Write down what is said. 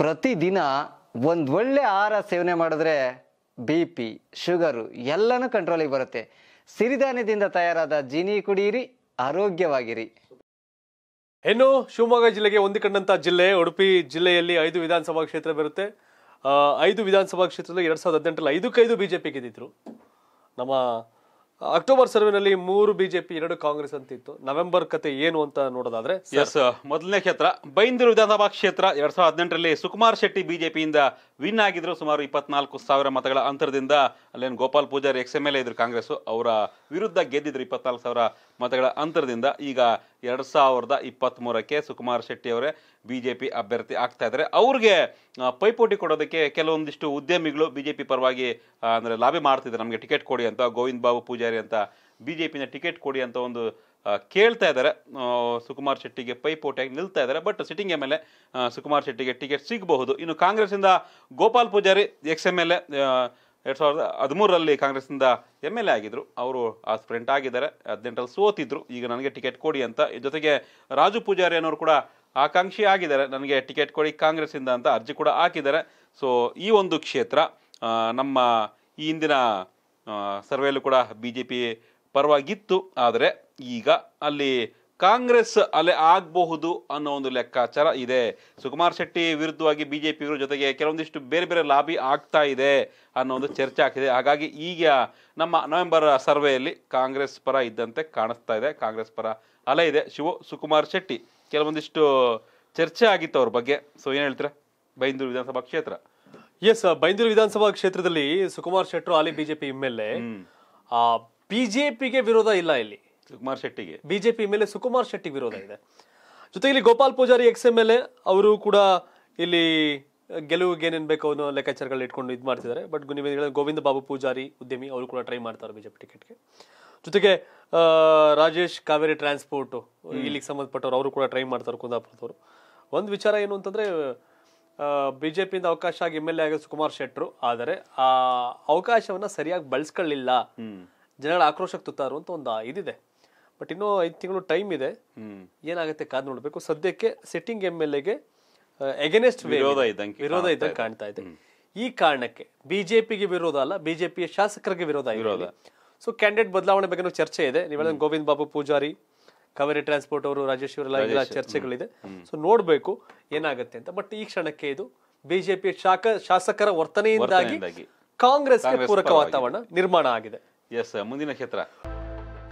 ಪ್ರತಿದಿನ ಒಂದು ಒಳ್ಳೆ ಆಹಾರ ಸೇವನೆ ಮಾಡಿದ್ರೆ ಬಿ ಪಿ ಶುಗರು ಎಲ್ಲನೂ ಕಂಟ್ರೋಲಿಗೆ ಬರುತ್ತೆ ಸಿರಿಧಾನ್ಯದಿಂದ ತಯಾರಾದ ಜೀನಿ ಕುಡಿಯಿರಿ ಆರೋಗ್ಯವಾಗಿರಿ ಇನ್ನು ಶಿವಮೊಗ್ಗ ಜಿಲ್ಲೆಗೆ ಹೊಂದಿಕೊಂಡಂಥ ಜಿಲ್ಲೆ ಉಡುಪಿ ಜಿಲ್ಲೆಯಲ್ಲಿ ಐದು ವಿಧಾನಸಭಾ ಕ್ಷೇತ್ರ ಬರುತ್ತೆ ಐದು ವಿಧಾನಸಭಾ ಕ್ಷೇತ್ರದಲ್ಲಿ ಎರಡು ಸಾವಿರದ ಹದಿನೆಂಟರಲ್ಲಿ ಐದಕ್ಕೈದು ಬಿ ಜೆ ಪಿ ಗೆದ್ದಿದ್ರು ನಮ್ಮ ಅಕ್ಟೋಬರ್ ಸರ್ವೆನಲ್ಲಿ ಮೂರು ಬಿಜೆಪಿ ಎರಡು ಕಾಂಗ್ರೆಸ್ ಅಂತ ಇತ್ತು ನವೆಂಬರ್ ಕತೆ ಏನು ಅಂತ ನೋಡೋದಾದ್ರೆ ಎಸ್ ಮೊದಲನೇ ಕ್ಷೇತ್ರ ಬೈಂದೂರು ವಿಧಾನಸಭಾ ಕ್ಷೇತ್ರ ಎರಡ್ ಸಾವಿರದ ಹದಿನೆಂಟರಲ್ಲಿ ಸುಕುಮಾರ್ ಶೆಟ್ಟಿ ಬಿಜೆಪಿಯಿಂದ ವಿನ್ ಆಗಿದ್ರು ಸುಮಾರು ಇಪ್ಪತ್ನಾಲ್ಕು ಸಾವಿರ ಮತಗಳ ಅಂತರದಿಂದ ಅಲ್ಲೇನು Gopal Poojari ex M L A ಇದ್ರು ಕಾಂಗ್ರೆಸ್ಸು ಅವರ ವಿರುದ್ಧ ಗೆದ್ದಿದ್ರು ಇಪ್ಪತ್ನಾಲ್ಕು ಸಾವಿರ ಮತಗಳ ಅಂತರದಿಂದ ಈಗ ಎರಡು ಸಾವಿರದ ಇಪ್ಪತ್ತ್ಮೂರಕ್ಕೆ ಸುಕುಮಾರ್ ಶೆಟ್ಟಿ ಅವರೇ ಬಿ ಜೆ ಪಿ ಅಭ್ಯರ್ಥಿ ಆಗ್ತಾ ಇದ್ದಾರೆ ಅವ್ರಿಗೆ ಪೈಪೋಟಿ ಕೊಡೋದಕ್ಕೆ ಕೆಲವೊಂದಿಷ್ಟು ಉದ್ಯಮಿಗಳು ಬಿ ಜೆ ಪಿ ಪರವಾಗಿ ಅಂದರೆ ಲಾಭಿ ಮಾಡ್ತಿದ್ದಾರೆ ನಮಗೆ ಟಿಕೆಟ್ ಕೊಡಿ ಅಂತ ಗೋವಿಂದ್ ಬಾಬು ಪೂಜಾರಿ ಅಂತ ಬಿ ಜೆ ಪಿನ ಟಿಕೆಟ್ ಕೊಡಿ ಅಂತ ಒಂದು ಕೇಳ್ತಾ ಇದ್ದಾರೆ ಸುಕುಮಾರ್ ಶೆಟ್ಟಿಗೆ ಪೈಪೋಟಿಯಾಗಿ ನಿಲ್ತಾ ಇದ್ದಾರೆ but sitting M L A Sukumar ಶೆಟ್ಟಿಗೆ ಟಿಕೆಟ್ ಸಿಗಬಹುದು ಇನ್ನು ಕಾಂಗ್ರೆಸ್ಸಿಂದ Gopal Poojari ex M L A ಎರಡು ಸಾವಿರದ ಹದಿಮೂರರಲ್ಲಿ ಕಾಂಗ್ರೆಸ್ಸಿಂದ ಎಮ್ ಎಲ್ ಎ ಆಗಿದ್ದರು ಅವರು ಆ ಆಗಿದ್ದಾರೆ ಹದಿನೆಂಟರಲ್ಲಿ ಸೋತಿದ್ರು ಈಗ ನನಗೆ ಟಿಕೆಟ್ ಕೊಡಿ ಅಂತ ಜೊತೆಗೆ ರಾಜು ಪೂಜಾರಿ ಅನ್ನೋರು ಕೂಡ ಆಕಾಂಕ್ಷಿ ಆಗಿದ್ದಾರೆ ನನಗೆ ಟಿಕೆಟ್ ಕೊಡಿ ಕಾಂಗ್ರೆಸ್ಸಿಂದ ಅಂತ ಅರ್ಜಿ ಕೂಡ ಹಾಕಿದ್ದಾರೆ ಸೊ ಈ ಒಂದು ಕ್ಷೇತ್ರ ನಮ್ಮ ಈ ಹಿಂದಿನ ಸರ್ವೆಯಲ್ಲೂ ಕೂಡ ಬಿ ಜೆ ಪಿ ಪರವಾಗಿತ್ತು ಆದರೆ ಈಗ ಅಲ್ಲಿ ಕಾಂಗ್ರೆಸ್ ಅಲೆ ಆಗಬಹುದು ಅನ್ನೋ ಒಂದು ಲೆಕ್ಕಾಚಾರ ಇದೆ ಸುಕುಮಾರ್ ಶೆಟ್ಟಿ ವಿರುದ್ಧವಾಗಿ ಬಿ ಜೆ ಪಿಗಳ ಜೊತೆಗೆ ಕೆಲವೊಂದಿಷ್ಟು ಬೇರೆ ಬೇರೆ ಲಾಬಿ ಆಗ್ತಾ ಇದೆ ಅನ್ನೋ ಒಂದು ಚರ್ಚೆ ಆಗ್ತಿದೆ ಹಾಗಾಗಿ ಈಗ ನಮ್ಮ ನವೆಂಬರ್ ಸರ್ವೆಯಲ್ಲಿ ಕಾಂಗ್ರೆಸ್ ಪರ ಇದ್ದಂತೆ ಕಾಣಿಸ್ತಾ ಇದೆ ಕಾಂಗ್ರೆಸ್ ಪರ ಅಲೆ ಇದೆ ಶಿವ ಸುಕುಮಾರ್ ಶೆಟ್ಟಿ ಕೆಲವೊಂದಿಷ್ಟು ಚರ್ಚೆ ಆಗಿತ್ತು ಅವ್ರ ಬಗ್ಗೆ ಸೊ ಏನು ಹೇಳ್ತೀರಾ ಬೈಂದೂರು ವಿಧಾನಸಭಾ ಕ್ಷೇತ್ರ ಎಸ್ ಬೈಂದೂರು ವಿಧಾನಸಭಾ ಕ್ಷೇತ್ರದಲ್ಲಿ ಸುಕುಮಾರ್ ಶೆಟ್ಟರು ಜೆ ಬಿಜೆಪಿ ಎಮ್ ಎಲ್ ಎ ಬಿಜೆಪಿಗೆ ವಿರೋಧ ಇಲ್ಲ ಇಲ್ಲಿ ಸುಕುಮಾರ್ ಶೆಟ್ಟಿಗೆ ಬಿಜೆಪಿ ಎ ಸುಕುಮಾರ್ ಶೆಟ್ಟಿ ವಿರೋಧ ಇದೆ ಜೊತೆಗೆ ಇಲ್ಲಿ Gopal Poojari ex M L A ಅವರು ಕೂಡ ಇಲ್ಲಿ ಗೆಲುವಿಗೆ ಏನೇನ್ ಬೇಕು ಅವನು ಲೆಕ್ಕಾಚಾರಗಳು ಇಟ್ಕೊಂಡು ಇದು ಮಾಡ್ತಿದ್ದಾರೆ ಬಟ್ ನೀವು ಗೋವಿಂದ ಬಾಬು ಪೂಜಾರಿ ಉದ್ಯಮಿ ಅವರು ಕೂಡ ಟ್ರೈ ಮಾಡ್ತಾರೆ ಬಿಜೆಪಿ ಟಿಕೆಟ್ಗೆ ಜೊತೆಗೆ ರಾಜೇಶ್ ಕಾವೇರಿ ಟ್ರಾನ್ಸ್ಪೋರ್ಟು ಇಲ್ಲಿಗೆ ಸಂಬಂಧಪಟ್ಟವ್ರು ಅವರು ಕೂಡ ಟ್ರೈ ಮಾಡ್ತಾರೆ ಕುಂದಾಪುರದವರು ಒಂದು ವಿಚಾರ ಏನು ಅಂತಂದ್ರೆ ಬಿಜೆಪಿಯಿಂದ ಅವಕಾಶ ಆಗಿ ಎಮ್ ಎಲ್ ಎ ಆಗ ಸುಕುಮಾರ್ ಶೆಟ್ಟರು ಆದರೆ ಆ ಅವಕಾಶವನ್ನ ಸರಿಯಾಗಿ ಬಳಸ್ಕೊಳ್ಳಿಲ್ಲ ಜನಗಳ ಆಕ್ರೋಶಕ್ಕೆ ತುತ್ತಾರು ಅಂತ ಒಂದು ಇದಿದೆ ಬಟ್ ಇನ್ನೂ ಐದು ತಿಂಗಳು ಟೈಮ್ ಇದೆ ಏನಾಗುತ್ತೆ ಕಾದ್ ನೋಡಬೇಕು ಸದ್ಯಕ್ಕೆ ಸಿಟ್ಟಿಂಗ್ ಎಮ್ ಎಲ್ ಎಗೆ ಎಗೇನೆಸ್ಟ್ ವಿರೋಧ ಇದ್ದಂಗೆ ವಿರೋಧ ಇದ್ದಂಗೆ ಕಾಣ್ತಾ ಇದೆ ಈ ಕಾರಣಕ್ಕೆ ಬಿಜೆಪಿಗೆ ವಿರೋಧ ಅಲ್ಲ ಬಿಜೆಪಿಯ ಶಾಸಕರಿಗೆ ವಿರೋಧ ವಿರೋಧ ಸೊ ಕ್ಯಾಂಡಿಡೇಟ್ ಬದಲಾವಣೆ ಬಗ್ಗೆ ಚರ್ಚೆ ಇದೆ ನೀವೆಲ್ಲ ಗೋವಿಂದ್ ಬಾಬು ಪೂಜಾರಿ ಕಾವೇರಿ ಟ್ರಾನ್ಸ್ಪೋರ್ಟ್ ಅವರು ರಾಜೇಶ್ ಎಲ್ಲ ಚರ್ಚೆಗಳಿದೆ ಸೊ ನೋಡಬೇಕು ಏನಾಗುತ್ತೆ ಅಂತ ಬಟ್ ಈ ಕ್ಷಣಕ್ಕೆ ಇದು ಬಿಜೆಪಿ ಶಾಖ ಶಾಸಕರ ವರ್ತನೆಯಿಂದಾಗಿ ಕಾಂಗ್ರೆಸ್ಗೆ ಪೂರಕ ವಾತಾವರಣ ನಿರ್ಮಾಣ ಆಗಿದೆ ಎಸ್ ಮುಂದಿನ ಕ್ಷೇತ್ರ